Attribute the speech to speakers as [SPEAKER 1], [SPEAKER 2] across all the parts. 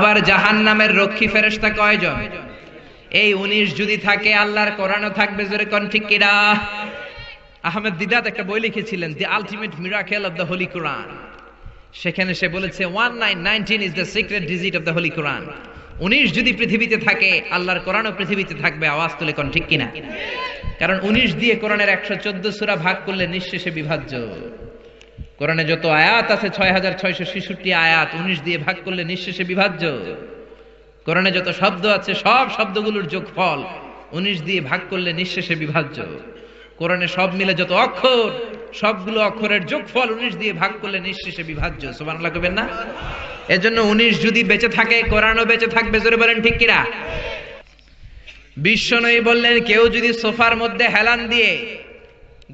[SPEAKER 1] আবার জাহান নামের রক্ষী ফেরেস্তা কয়জন এই উনিশ যদি থাকে আল্লাহর কোরআনও থাকবে জোরে কন ঠিক কিরা আহমেদ দিদাত একটা বই লিখেছিলেন the ultimate miracle of the holy Quran সেখানে সে বলেছে one nine nineteen is the secret digit of the holy Quran উনিশ যদি পৃথিবীতে থাকে আল্লাহর কোরআনও পৃথিবীতে থাকবে আওয়াজ তুলে কন ঠিক কিনা কারণ উনিশ দিয়ে কোরআনের একশো চোদ্দ সুরা ভাগ করলে নিঃশেষে বিভাজ্য কোরআনে যত আয়াত আছে ছয় হাজার ছয়শো ছেষট্টি আয়াত উনিশ দিয়ে ভাগ করলে নিঃশেষে বিভাজ্য কোরআনে যত শব্দ আছে সব শব্দগুলোর যোগফল উনিশ দিয়ে ভাগ করলে নিঃশেষে বিভাজ্য কোরআনে সব মিলে যত অক্ষর সবগুলো অক্ষরের যোগফল উনিশ দিয়ে ভাগ করলে নিঃশেষে বিভাজ্য সোমান লাগবেন না এজন্য উনিশ যদি বেঁচে থাকে কোরআনও বেঁচে থাকবে জোরে বলেন ঠিক কিরা নয় বললেন কেউ যদি সোফার মধ্যে হেলান দিয়ে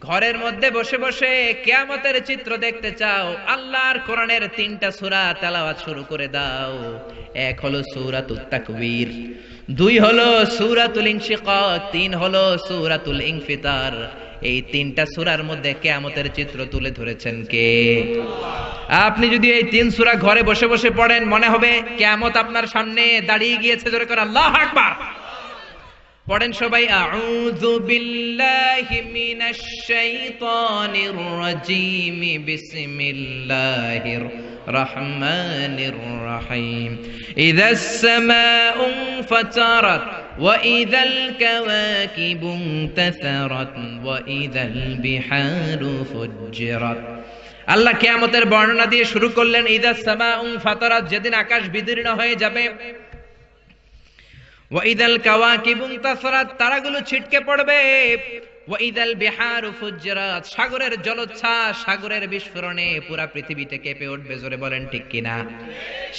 [SPEAKER 1] ঘরের মধ্যে বসে বসে কেয়ামতের চিত্র দেখতে চাও আল্লাহর কোরআনের তিনটা সুরা তেলাওয়াত শুরু করে দাও এক হলো সুরাতুত তাকবীর দুই হলো সুরাতুল ইনশিকাক তিন হলো সুরাতুল ইনফিতার এই তিনটা সুরার মধ্যে কেয়ামতের চিত্র তুলে ধরেছেন কে আপনি যদি এই তিন সুরা ঘরে বসে বসে পড়েন মনে হবে কেয়ামত আপনার সামনে দাঁড়িয়ে গিয়েছে জোরে করে আল্লাহ আকবার পড়েন সবাই আউযু বিল্লাহি মিনাশ শাইতানির রাজিম বিসমিল্লাহির রাহমানির রাহিম ইযাস সামাউ ফাতারাত وإذا الكواكب انتثرت وإذا البحار فجرت আল্লাহ কিয়ামতের বর্ণনা দিয়ে শুরু করলেন ইযাস সামা ফাতারাত যেদিন আকাশ বিদীর্ণ হয়ে যাবে ওয়াইদাল তাসরাত তারাগুলো ছিটকে পড়বে ওয়াইদাল ফুজরাত সাগরের জলোচ্ছ্বাস সাগরের বিস্ফোরণে পৃথিবীতে কেঁপে উঠবে জোরে বলেন ঠিক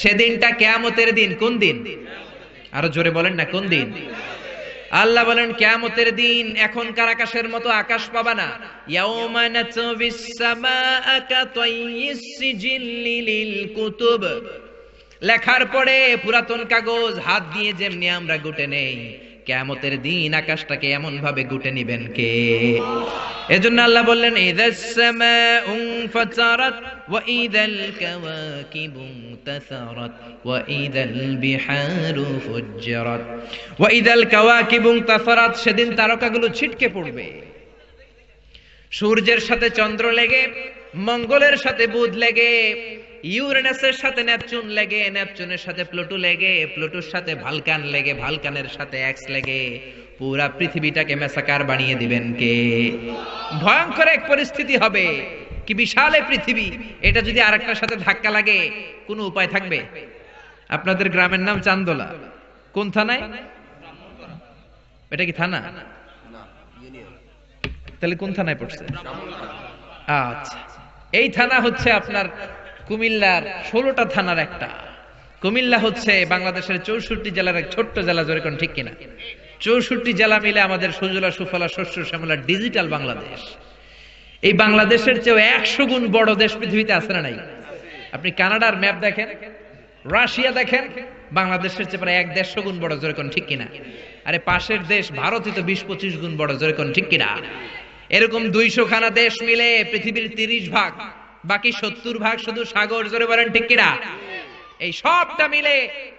[SPEAKER 1] সেদিনটা কিয়ামতের দিন কোন দিন আরো জোরে বলেন না কোন দিন আল্লাহ বলেন কিয়ামতের দিন এখনকার আকাশের মতো আকাশ পাবা না ইয়াউমা নাতবিস সামাআ কাতাইয়িস সিজিল্লিল কুতুব লেখার পরে পুরাতন কাগজ হাত দিয়ে যেমনি আমরা গুটে নেই কেমতের দিন আকাশটাকে এমন ভাবে গুটে নিবেন কে এজন্য আল্লাহ বললেন وإذا الكواكب انتثرت সেদিন তারকাগুলো ছিটকে পড়বে সূর্যের সাথে চন্দ্র লেগে মঙ্গলের সাথে বুধ লেগে ইউরেনাসের সাথে নেপচুন লেগে নেপচুনের সাথে প্লুটো লেগে প্লুটোর সাথে ভালকান লেগে ভালকানের সাথে এক্স লেগে পুরা পৃথিবীটাকে মেসাকার বানিয়ে দিবেন কে ভয়ঙ্কর এক পরিস্থিতি হবে কি বিশাল এই পৃথিবী এটা যদি আরেকটার সাথে ধাক্কা লাগে কোনো উপায় থাকবে আপনাদের গ্রামের নাম চান্দোলা কোন থানায় এটা কি থানা তাহলে কোন থানায় পড়ছে আচ্ছা এই থানা হচ্ছে আপনার কুমিল্লার ষোলোটা থানার একটা কুমিল্লা হচ্ছে বাংলাদেশের চৌষট্টি জেলার এক ছোট্ট জেলা জোরে ঠিক কিনা চৌষট্টি জেলা মিলে আমাদের সুজলা সুফলা শস্য শ্যামলা ডিজিটাল বাংলাদেশ এই বাংলাদেশের চেয়েও একশো গুণ বড় দেশ পৃথিবীতে আছে না নাই আপনি কানাডার ম্যাপ দেখেন রাশিয়া দেখেন বাংলাদেশের চেয়ে প্রায় এক দেড়শো গুণ বড় জোরে ঠিক কিনা আরে পাশের দেশ ভারতে তো বিশ পঁচিশ গুণ বড় জোরে ঠিক কিনা এরকম দুইশো খানা দেশ মিলে পৃথিবীর তিরিশ ভাগ বাকি সত্তর ভাগ শুধু সাগর জোরে বলেন ঠিক কিনা এই সবটা মিলে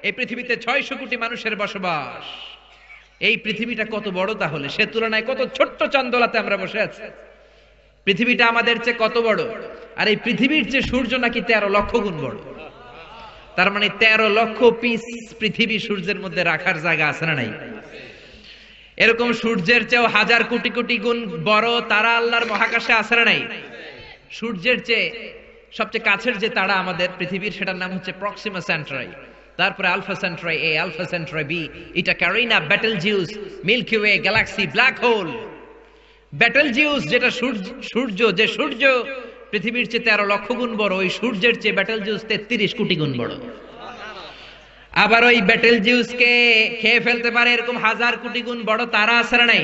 [SPEAKER 1] এই পৃথিবীতে ছয়শো কোটি মানুষের বসবাস এই পৃথিবীটা কত বড় তাহলে সে তুলনায় কত ছোট্ট চান্দোলাতে আমরা বসে আছি পৃথিবীটা আমাদের চেয়ে কত বড় আর এই পৃথিবীর যে সূর্য নাকি তেরো লক্ষ গুণ বড় তার মানে তেরো লক্ষ পিস পৃথিবী সূর্যের মধ্যে রাখার জায়গা আছে না নাই এরকম সূর্যের চেয়েও হাজার কোটি কোটি গুণ বড় তারা আল্লাহর মহাকাশে আছে না নাই সূর্যের যে সবচেয়ে কাছের যে তারা আমাদের পৃথিবীর সেটার নাম হচ্ছে প্রক্সিমা সেন্ট্রাই তারপরে Alpha Centauri A Alpha Centauri B এটা Carina Betelgeuse Milky Way galaxy black hole Betelgeuse যেটা সূর্য যে সূর্য পৃথিবীর চেয়ে তেরো লক্ষ গুণ বড় ওই সূর্যের চেয়ে ব্যাটেল জিউস তেত্রিশ কোটি গুণ বড় আবার ওই ব্যাটেল জিউস কে খেয়ে ফেলতে পারে এরকম হাজার কোটি গুণ বড় তারা আছে নাই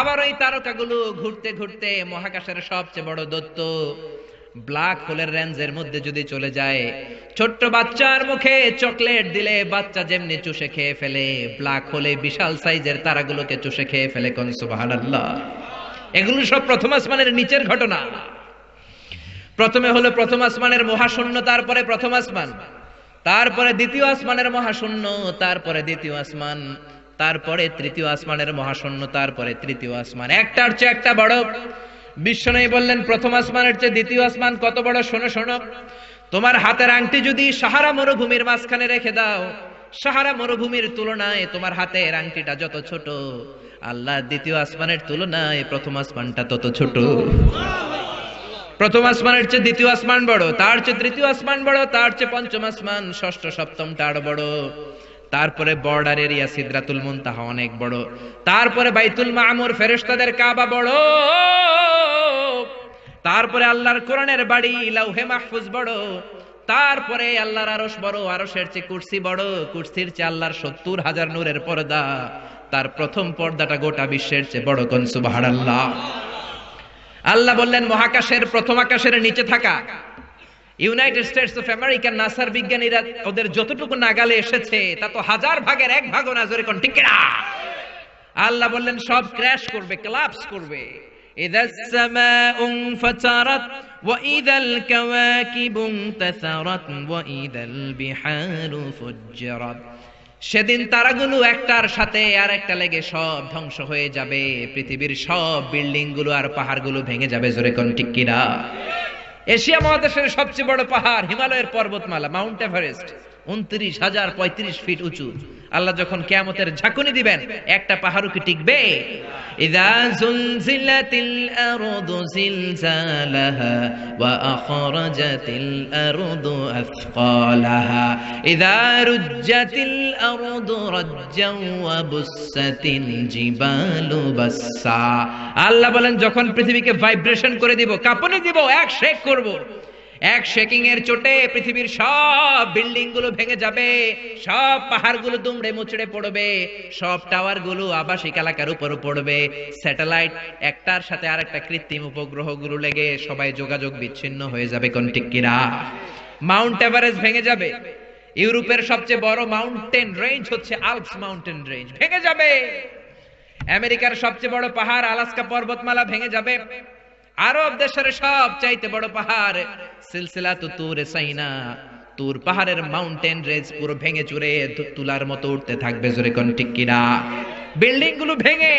[SPEAKER 1] আবার ওই তারকাগুলো ঘুরতে ঘুরতে মহাকাশের সবচেয়ে বড় দত্ত ব্ল্যাক হোলের রেঞ্জের মধ্যে যদি চলে যায় ছোট্ট বাচ্চার মুখে চকলেট দিলে বাচ্চা যেমনি চুষে খেয়ে ফেলে ব্ল্যাক হোলে বিশাল সাইজের তারাগুলোকে চুষে খেয়ে ফেলে কোন সুবহানাল্লাহ এগুলো সব প্রথম আসমানের নিচের ঘটনা প্রথমে হলো প্রথম আসমানের মহাশূন্য তারপরে প্রথম আসমান তারপরে দ্বিতীয় আসমানের মহাশূন্য তারপরে দ্বিতীয় আসমান তারপরে তৃতীয় আসমানের মহাশূন্য তারপরে তৃতীয় আসমান একটার চেয়ে একটা বড় বিশ্বনয়ী বললেন প্রথম আসমানের চেয়ে দ্বিতীয় আসমান কত বড় শোনো শোনো তোমার হাতের আংটি যদি সাহারা মরুভূমির মাঝখানে রেখে দাও সাহারা মরুভূমির তুলনায় তোমার হাতের আংটিটা যত ছোট আল্লাহ দ্বিতীয় আসমানের তুলনায় প্রথম আসমানটা তত ছোট প্রথম আসমানের চেয়ে দ্বিতীয় আসমান বড় তার চেয়ে তৃতীয় আসমান বড় তার চেয়ে পঞ্চম আসমান ষষ্ঠ সপ্তমটা আরো বড় তারপরে বর্ডার এরিয়া সিদ্রাতুল মুনতাহা অনেক বড় তারপরে বাইতুল মামুর ফেরেশতাদের কাবা বড় তারপরে আল্লাহর কোরআনের বাড়ি লাউহে মাহফুজ বড় তারপরে আল্লাহর আরস বড় আরসের চেয়ে কুর্সি বড় কুর্সির চেয়ে আল্লাহর সত্তর হাজার নূরের পর্দা তার প্রথম পর্দাটা গোটা বিশ্বের চেয়ে বড় কনসু আল্লাহ আল্লাহ বললেন মহাকাশের প্রথম আকাশের নিচে থাকা ইউনাইটেড স্টেটস অফ আমেরিকার নাসার বিজ্ঞানীরা ওদের যতটুকু নাগালে এসেছে তা তো হাজার ভাগের এক ভাগও নাজরে কোন ঠিক না আল্লাহ বললেন সব ক্র্যাশ করবে ক্লাপস করবে সেদিন তারাগুলো একটার সাথে আর একটা লেগে সব ধ্বংস হয়ে যাবে পৃথিবীর সব বিল্ডিং গুলো আর পাহাড়গুলো ভেঙে যাবে জোরে কোন টিকিরা এশিয়া মহাদেশের সবচেয়ে বড় পাহাড় হিমালয়ের পর্বতমালা মাউন্ট এভারেস্ট উনত্রিশ হাজার পঁয়ত্রিশ ফিট উঁচু আল্লাহ যখন কেমতের ঝাঁকুনি দিবেন একটা পাহাড়ও কি টিকবে আল্লাহ বলেন যখন পৃথিবীকে ভাইব্রেশন করে দিব কাঁপুনি দিব এক শেখ করব এক শেকিং এর চোটে পৃথিবীর সব বিল্ডিং গুলো ভেঙে যাবে সব পাহাড় গুলো দুমড়ে মুচড়ে পড়বে সব টাওয়ার গুলো আবাসিক এলাকার উপর পড়বে স্যাটেলাইট একটার সাথে আর একটা কৃত্রিম উপগ্রহ গুলো লেগে সবাই যোগাযোগ বিচ্ছিন্ন হয়ে যাবে কোন টিকিরা মাউন্ট এভারেস্ট ভেঙে যাবে ইউরোপের সবচেয়ে বড় মাউন্টেন রেঞ্জ হচ্ছে আলপস মাউন্টেন রেঞ্জ ভেঙে যাবে আমেরিকার সবচেয়ে বড় পাহাড় আলাস্কা পর্বতমালা ভেঙে যাবে আরব দেশের সব চাইতে বড় পাহাড় সিলসিলা তো তুরে সাইনা তোর পাহাড়ের মাউন্টেন রেজ পুরো ভেঙে চুরে তুলার মতো উঠতে থাকবে জোরে কোন টিকিরা বিল্ডিং গুলো ভেঙে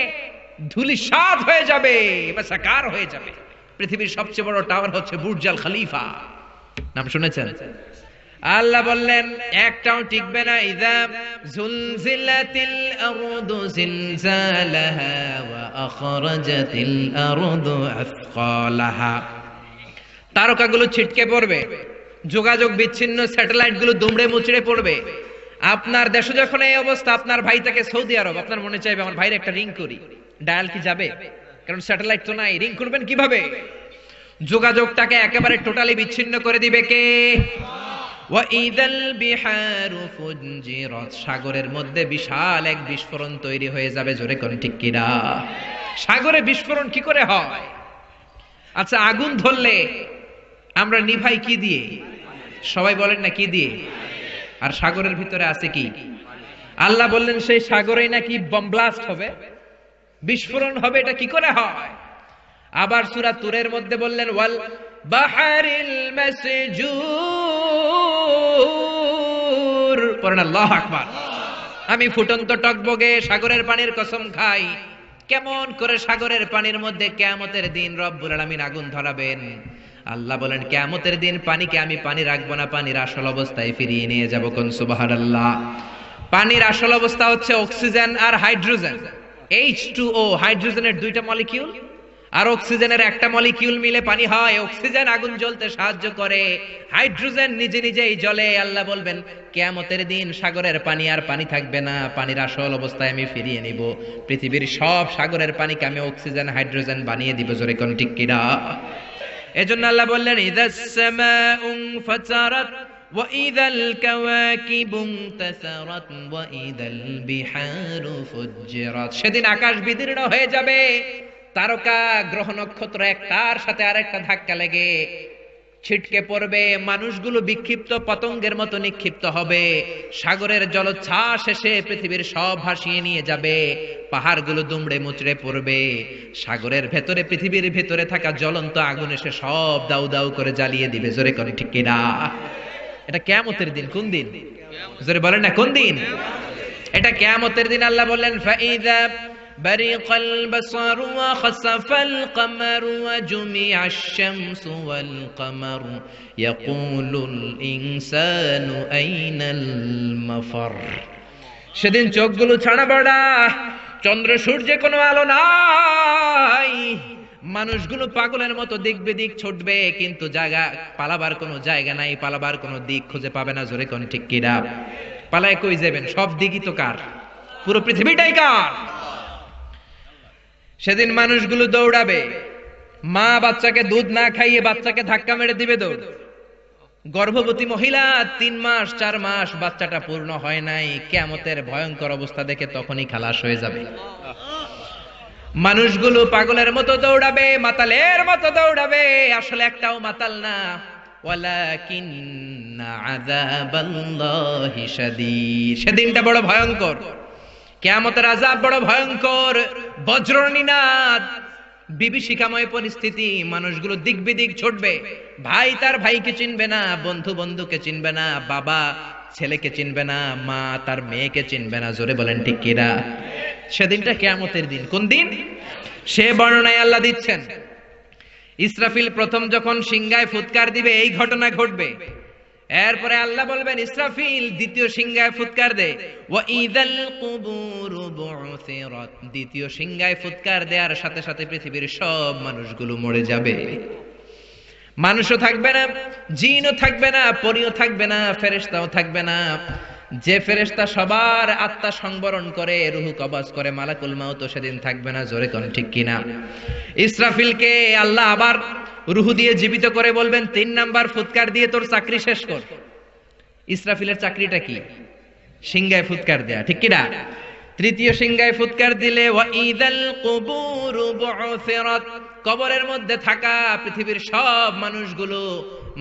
[SPEAKER 1] ধুলি সাফ হয়ে যাবে বেসাকার হয়ে যাবে পৃথিবীর সবচেয়ে বড় টাওয়ার হচ্ছে বুর্জাল খালিফা নাম শুনেছেন আল্লাহ বললেন একটাও টিকবে না ইদা জুলজিলাতিল আরদু জিলজালাহা ওয়া আখরাজাতিল আরদু আসকালাহা তারকাগুলো ছিটকে পড়বে যোগাযোগ বিচ্ছিন্ন স্যাটেলাইটগুলো দুমড়ে মুচড়ে পড়বে আপনার দেশে যখন এই অবস্থা আপনার ভাই তাকে সৌদি আরব আপনার মনে চাইবে আমার ভাইয়ের একটা রিং করি ডায়াল কি যাবে কারণ স্যাটেলাইট তো নাই রিং করবেন কিভাবে যোগাযোগটাকে একেবারে টোটালি বিচ্ছিন্ন করে দিবে কে সাগরের মধ্যে বিশাল এক বিস্ফোরণ তৈরি হয়ে যাবে জোরে করে ঠিক কিনা সাগরে বিস্ফোরণ কি করে হয় আচ্ছা আগুন ধরলে আমরা নিভাই কি দিয়ে সবাই বলেন না কি দিয়ে আর সাগরের ভিতরে আছে কি আল্লাহ বললেন সেই সাগরে নাকি বমব্লাস্ট হবে বিস্ফোরণ হবে এটা কি করে হয় আবার সুরা তুরের মধ্যে বললেন ওয়াল বাহারিল মেসেজু আমি ফুটন্ত টকবগে সাগরের পানির কসম খাই কেমন করে সাগরের পানির মধ্যে কেমতের দিন রব্বুল আলামিন আগুন ধরাবেন আল্লাহ বলেন কেমতের দিন পানিকে আমি পানি রাখবো না পানির আসল অবস্থায় ফিরিয়ে নিয়ে যাব কোন আল্লাহ পানির আসল অবস্থা হচ্ছে অক্সিজেন আর হাইড্রোজেন এইচ টু ও হাইড্রোজেনের দুইটা মলিকিউল আর অক্সিজেনের একটা মলিকিউল মিলে পানি হয় অক্সিজেন আগুন জ্বলতে সাহায্য করে হাইড্রোজেন নিজে নিজেই জলে আল্লাহ বলবেন কেমতের দিন সাগরের পানি আর পানি থাকবে না পানির আসল অবস্থায় আমি ফিরিয়ে নিব পৃথিবীর সব সাগরের পানিকে আমি অক্সিজেন হাইড্রোজেন বানিয়ে দিব জোরে কোন ঠিক কিনা এজন্য আল্লাহ বললেন وإذا الكواكب انتثرت وإذا البحار فجرت সেদিন আকাশ বিদীর্ণ হয়ে যাবে তারকা গ্রহ নক্ষত্র একটার সাথে আরেকটা ধাক্কা লেগে ছিটকে পড়বে মানুষগুলো বিক্ষিপ্ত পতঙ্গের মতো নিক্ষিপ্ত হবে সাগরের জলোচ্ছ্বাস এসে পৃথিবীর সব ভাসিয়ে নিয়ে যাবে পাহাড়গুলো দুমড়ে মুচড়ে পড়বে সাগরের ভেতরে পৃথিবীর ভেতরে থাকা জ্বলন্ত আগুন এসে সব দাউ দাউ করে জ্বালিয়ে দিবে জোরে করে ঠিক কিনা এটা কেমতের দিন কোন দিন জোরে বলেন না কোন দিন এটা কেমতের দিন আল্লাহ বললেন ফাইদা برق البصر وخسف القمر وجمع الشمس والقمر يقول الإنسان أين المفر সেদিন চোখগুলো ছাড়া পড়া চন্দ্র সূর্যে কোনো আলো নাই মানুষগুলো পাগলের মতো দেখবে দিক ছুটবে কিন্তু জায়গা পালাবার কোনো জায়গা নাই পালাবার কোনো দিক খুঁজে পাবে না জোরে কোন ঠিক কিরা পালায় কই যাবেন সব দিকই তো কার পুরো পৃথিবীটাই কার সেদিন মানুষগুলো দৌড়াবে মা বাচ্চাকে দুধ না খাইয়ে বাচ্চাকে ধাক্কা মেরে দিবে দৌড় গর্ভবতী মহিলা তিন মাস চার মাস বাচ্চাটা পূর্ণ হয় নাই কেমতের ভয়ঙ্কর অবস্থা দেখে তখনই খালাস হয়ে যাবে মানুষগুলো পাগলের মতো দৌড়াবে মাতালের মতো দৌড়াবে আসলে একটাও মাতাল না সেদিনটা বড় ভয়ঙ্কর কেয়ামতের আজাব বড় ভয়ঙ্কর নিনাদ বিভীষিকাময় পরিস্থিতি মানুষগুলো দিক বিদিক ছুটবে ভাই তার ভাইকে চিনবে না বন্ধু বন্ধুকে চিনবে না বাবা ছেলেকে চিনবে না মা তার মেয়েকে চিনবে না জোরে বলেন ঠিক কিরা সেদিনটা কেয়ামতের দিন কোন দিন সে বর্ণনায় আল্লাহ দিচ্ছেন ইসরাফিল প্রথম যখন সিংগায় ফুৎকার দিবে এই ঘটনা ঘটবে এরপরে আল্লাহ বলবেন ইসরাফিল দ্বিতীয় সিংহায় ফুৎকার দে দ্বিতীয় সিংহায় ফুৎকার দেওয়ার সাথে সাথে পৃথিবীর সব মানুষগুলো মরে যাবে মানুষও থাকবে না জিনও থাকবে না পরিও থাকবে না ফেরেশতাও থাকবে না যে ফেরেস্তা সবার আত্মা সংবরণ করে রুহু কবাজ করে মালাকুল মাও তো সেদিন থাকবে না জোরে কোন ঠিক কিনা ইসরাফিলকে আল্লাহ আবার রুহু দিয়ে জীবিত করে বলবেন তিন নাম্বার ফুৎকার দিয়ে তোর চাকরি শেষ কর ইসরাফিলের চাকরিটা কি সিংহায় ফুৎকার দেয়া ঠিক কিনা তৃতীয় সিংহায় ফুৎকার দিলে কবরের মধ্যে থাকা পৃথিবীর সব মানুষগুলো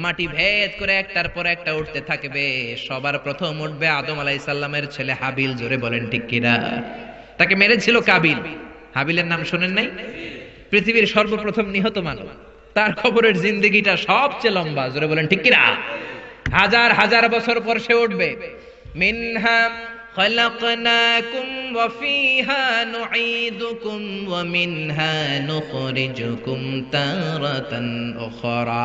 [SPEAKER 1] মাটি ভেদ করে একটার পর একটা উঠতে থাকবে সবার প্রথম উঠবে আদম আলাইসাল্লামের ছেলে হাবিল জোরে বলেন ঠিক কিনা তাকে মেরেছিল কাবিল হাবিলের নাম শোনেন নাই পৃথিবীর সর্বপ্রথম নিহত মানব তার খবরের জিন্দগিটা সবচেয়ে লম্বা জোরে বলেন ঠিক কিনা হাজার হাজার বছর পর সে উঠবে মিনহা خلقناكم وفيها نعيدكم ومنها نخرجكم تارة أخرى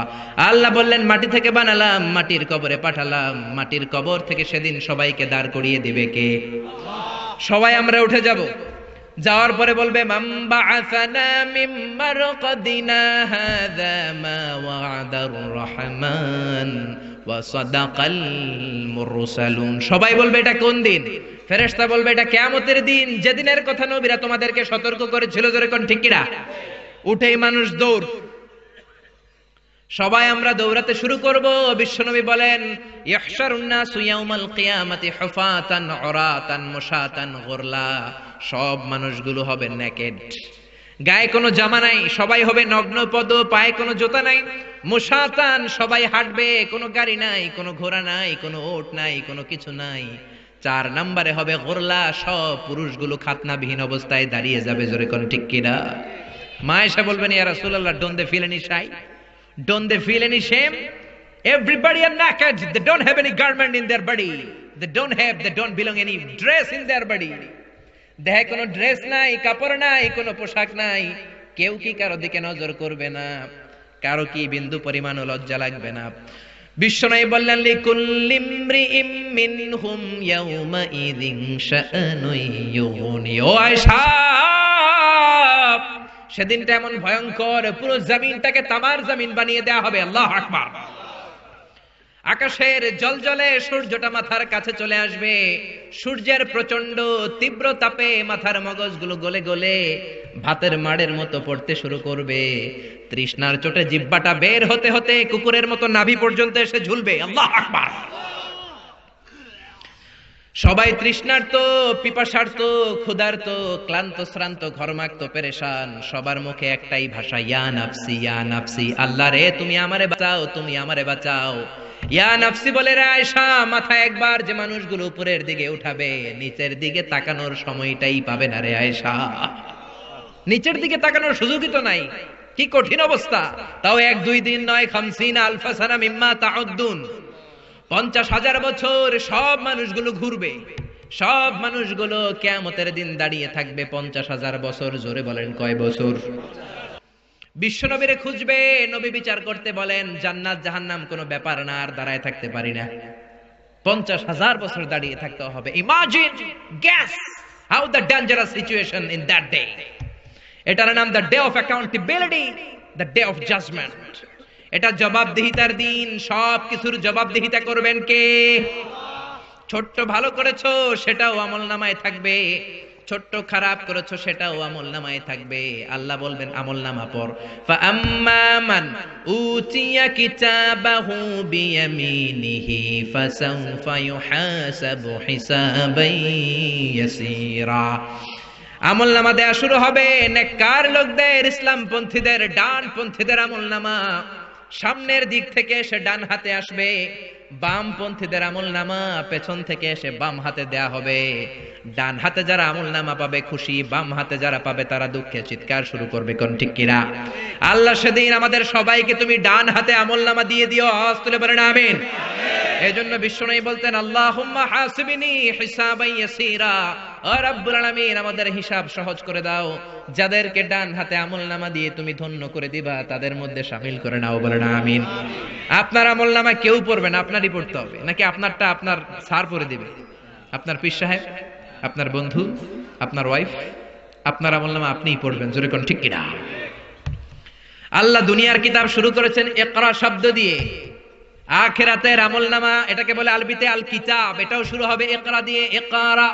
[SPEAKER 1] আল্লাহ বললেন মাটি থেকে বানালাম মাটির কবরে পাঠালাম মাটির কবর থেকে সেদিন সবাইকে দাঁড় করিয়ে দিবে কে সবাই আমরা উঠে যাব যাওয়ার পরে বলবে মাম্বা আসানা মিম্মার কদিনা হাদা মা ওয়াদার রহমান সবাই বলবে এটা কোন দিন ফেরেস্তা বলবে এটা কেয়ামতের দিন যেদিনের কথা নবীরা তোমাদেরকে সতর্ক করেছিল যেরকম ঠিক উঠেই মানুষ দৌড় সবাই আমরা দৌড়াতে শুরু করব বিশ্বনবী বলেন সব মানুষগুলো হবে নেকেড গায়ে কোনো জামা নাই সবাই হবে নগ্ন পদ পায়ে কোনো জোতা নাই মুসাতান সবাই হাঁটবে কোনো গাড়ি নাই কোনো ঘোড়া নাই কোনো ওট নাই কোনো কিছু নাই চার নাম্বারে হবে গোরলা সব পুরুষগুলো খাতনাবিহীন অবস্থায় দাঁড়িয়ে যাবে জোরে কোনো ঠিক কিনা মা এসে বলবেন ইয়া রাসূলুল্লাহ don't they feel any shy don't they feel any shame everybody are naked they don't have any garment in their body they don't have they don't belong any dress in their body দেহে কোনো dress নাই কাপড় নাই কোনো পোশাক নাই কেউ কি কারো দিকে নজর করবে না কারো কি বিন্দু পরিমাণ লজ্জা লাগবে না বিশ্বনয় বললেন লি লিকুল্লিম রিম মিনহুম ইয়াউমা ইযিন শানুই ইউনি ও আয়েশা সেদিনটা এমন ভয়ঙ্কর পুরো জমিনটাকে তামার জমিন বানিয়ে দেয়া হবে আল্লাহ আকবার আকাশের জল জলে সূর্যটা মাথার কাছে চলে আসবে সূর্যের প্রচন্ড তীব্র তাপে মাথার মগজগুলো গলে গলে ভাতের মাড়ের মতো পড়তে শুরু করবে তৃষ্ণার চোটে জিব্বাটা বের হতে হতে কুকুরের মতো নাভি পর্যন্ত এসে ঝুলবে আল্লাহ আকবার সবাই তৃষ্ণার্ত পিপাসার্ত ক্ষুধার্ত ক্লান্ত শ্রান্ত ঘরমাক্ত পেরেশান সবার মুখে একটাই ভাষা ইয়া নাফসি ইয়া নাফসি আল্লাহ রে তুমি আমারে বাঁচাও তুমি আমারে বাঁচাও ইয়া বলে মাথা একবার যে মানুষগুলো উপরের দিকে উঠাবে নিচের দিকে তাকানোর সময়টাই পাবে না রে আয়সা নিচের দিকে তাকানোর সুযোগই তো নাই কি কঠিন অবস্থা তাও এক দুই দিন নয় খামসিন আলফা সানা মিম্মা তাউদ্দুন পঞ্চাশ হাজার বছর সব মানুষগুলো ঘুরবে সব মানুষগুলো কেমতের দিন দাঁড়িয়ে থাকবে পঞ্চাশ হাজার বছর জোরে বলেন কয় বছর বিশ্ব বিশ্বনবীরে খুঁজবে নবী বিচার করতে বলেন জান্নাত জাহান্নাম কোনো ব্যাপার না আর দাঁড়ায় থাকতে পারি না পঞ্চাশ হাজার বছর দাঁড়িয়ে থাকতে হবে imagine guess how the dangerous situation in that day এটার নাম the day of accountability the day of judgement এটা জবাবদিহিতার দিন সব কিছুর জবাবদিহিতা করবেন কে ছোট্ট ভালো করেছো সেটাও আমল নামায় থাকবে ছোট্ট খারাপ করেছো সেটাও আমল নামায় থাকবে আল্লাহ বলবেন আমল নামা পর ফাআম্মান উতিয়া কিতাবাহু বিয়ামিনিহি ফাসাউফা ইউহাসাবু আমল নামা দেয়া শুরু হবে নেককার লোকদের ইসলাম ডান ডানপন্থীদের আমল নামা সামনের দিক থেকে সে ডান হাতে আসবে বামপন্থীদের আমল নামা পেছন থেকে এসে বাম হাতে দেয়া হবে ডান হাতে যারা আমল নামা পাবে খুশি বাম হাতে যারা পাবে তারা দুঃখে চিৎকার শুরু করবে কোন ঠিক কিনা আল্লাহ সেদিন আমাদের সবাইকে তুমি ডান হাতে আমল নামা দিয়ে দিও হস্তুলে পারে না আমিন এজন্য জন্য বিষ্ণু বলতেন আল্লাহ হাসিবিনি হিসাবাইয়াসিরা রব্বুল আলামিন আমাদের হিসাব সহজ করে দাও যাদেরকে ডান হাতে আমল নামা দিয়ে তুমি ধন্য করে দিবা তাদের মধ্যে সামিল করে নাও বলে না আমিন আপনার আমল নামা কেউ পড়বে না আপনারই পড়তে হবে নাকি আপনারটা আপনার সার পরে দিবে আপনার পীর সাহেব আপনার বন্ধু আপনার ওয়াইফ আপনার আমল নামা আপনিই পড়বেন জোরে কোন ঠিক কিনা আল্লাহ দুনিয়ার কিতাব শুরু করেছেন একরা শব্দ দিয়ে আখেরাতের আমল নামা এটাকে বলে আলবিতে আল কিতাব এটাও শুরু হবে একরা দিয়ে একরা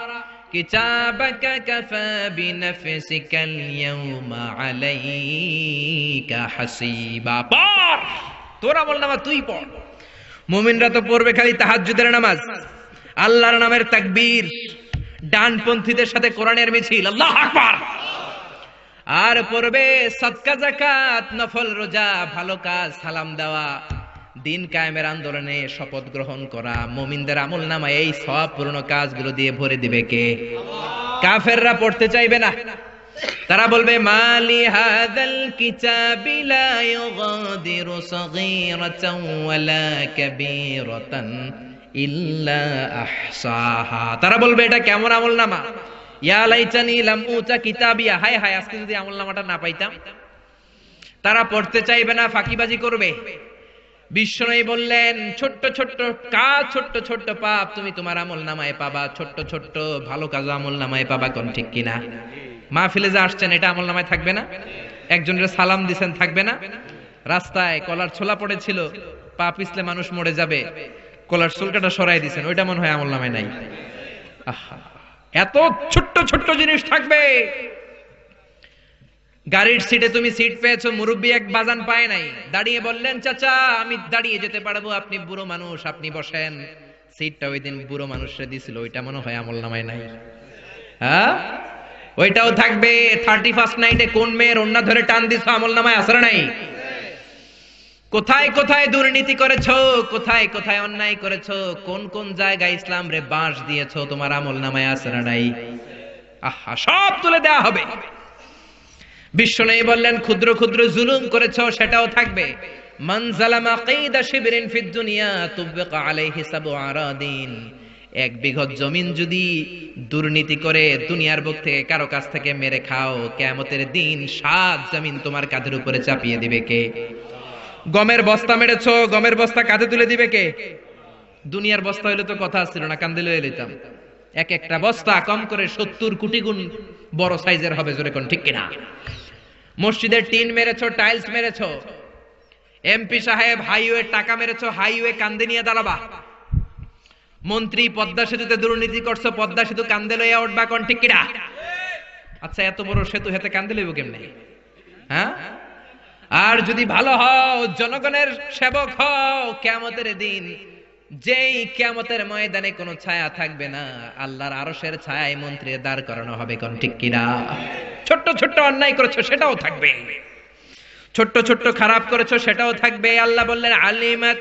[SPEAKER 1] পড় তোর আমল নামা তুই পড় মুমিনরা তো পড়বে খালি তাহাজ্জুদের নামাজ আল্লাহর নামের তাকবীর ডানপন্থীদের সাথে কোরআনের মিছিল আল্লাহ আকবার আর পড়বে সৎকা জাকাত নফল রোজা ভালো কাজ সালাম দেওয়া দিন কায়েমের আন্দোলনে শপথ গ্রহণ করা মমিনদের আমল নামা এই সব পুরনো কাজগুলো দিয়ে ভরে দিবে কে কাফেররা পড়তে চাইবে না তারা বলবে মালি হাদাল কিতাবি লা ইউগাদিরু সাগীরাতান ওয়ালা কাবীরাতান ইল্লা আহসাহা তারা বলবে এটা কেমন আমল নামা ইয়া লাইতানি লাম উতা কিতাবিয়া হায় হায় আজকে যদি আমল নামাটা না পাইতাম তারা পড়তে চাইবে না ফাঁকিবাজি করবে বিষ্ণয় বললেন ছোট্ট ছোট্ট কাজ ছোট্ট ছোট্ট পাপ তুমি তোমার আমল নামায় পাবা ছোট্ট ছোট্ট ভালো কাজ আমল নামায় পাবা কোন ঠিক কিনা মা ফেলে যে আসছেন এটা আমল নামায় থাকবে না একজনের সালাম দিছেন থাকবে না রাস্তায় কলার ছোলা পড়েছিল পা পিছলে মানুষ মরে যাবে কলার ছোলকাটা সরাই দিছেন ওইটা মনে হয় আমল নামায় নাই আহা এত ছোট্ট ছোট্ট জিনিস থাকবে গাড়ির সিটে তুমি সিট পেয়েছো মুরব্বী এক বাজান পায় নাই দাঁড়িয়ে বললেন চাচা আমি দাঁড়িয়ে যেতে পারবো আপনি বুড়ো মানুষ আপনি বসেন সিটটা ওই দিন বুড়ো মানুষে দিছিল ওইটা মনে হয় আমল নামায় নাই হ্যাঁ ওইটাও থাকবে থার্টি ফার্স্ট নাইটে কোন মেয়ের অন্যা ধরে টান দিছ আমল নামায় আসার নাই কোথায় কোথায় দুর্নীতি করেছো কোথায় কোথায় অন্যায় করেছো কোন কোন জায়গায় ইসলাম রে বাঁশ দিয়েছো তোমার আমল নামায় আসার নাই আহা সব তুলে দেয়া হবে বিশ্ব নেই বললেন ক্ষুদ্র ক্ষুদ্র জুলুম করেছ সেটাও থাকবে এক বিঘত জমিন যদি দুর্নীতি করে দুনিয়ার বুক থেকে কারো কাছ থেকে মেরে খাও কেমতের দিন সাত জমিন তোমার কাঁধের উপরে চাপিয়ে দিবে কে গমের বস্তা মেরেছ গমের বস্তা কাঁধে তুলে দিবে কে দুনিয়ার বস্তা হইলে তো কথা আসছিল না কান্দিলে লয়ে এক একটা বস্তা কম করে সত্তর কোটি গুণ বড় সাইজের হবে জোরে কোন ঠিক কিনা মসজিদের টিন মেরেছ টাইলস মেরেছ এমপি সাহেব হাইওয়ে টাকা মেরেছ হাইওয়ে কান্দে নিয়ে দাঁড়াবা মন্ত্রী পদ্মা সেতুতে দুর্নীতি করছো পদ্মা সেতু কান্দে লইয়া উঠবা কোন ঠিক কিনা আচ্ছা এত বড় সেতু হেতে কান্দে লইব কেমনে হ্যাঁ আর যদি ভালো হও জনগণের সেবক হও কেমতের দিন যেই কিয়ামতের ময়দানে কোনো ছায়া থাকবে না আল্লাহর আরশের ছায়ায় মন্ত্রী দাঁড় করানো হবে কোন ঠিক কিনা ছোট্ট ছোট্ট অন্যায় করেছো সেটাও থাকবে ছোট্ট ছোট্ট খারাপ করেছো সেটাও থাকবে আল্লাহ বললেন আলিমাত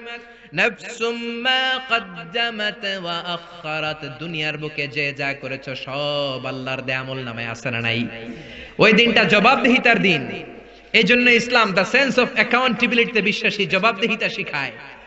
[SPEAKER 1] দুনিয়ার বুকে যে যা করেছো সব আল্লাহর দেয়ামল নামে আসে না নাই ওই দিনটা জবাবদিহিতার দিন এই জন্য ইসলাম দ্য সেন্স অফ অ্যাকাউন্টেবিলিটিতে বিশ্বাসী জবাবদিহিতা শিখায়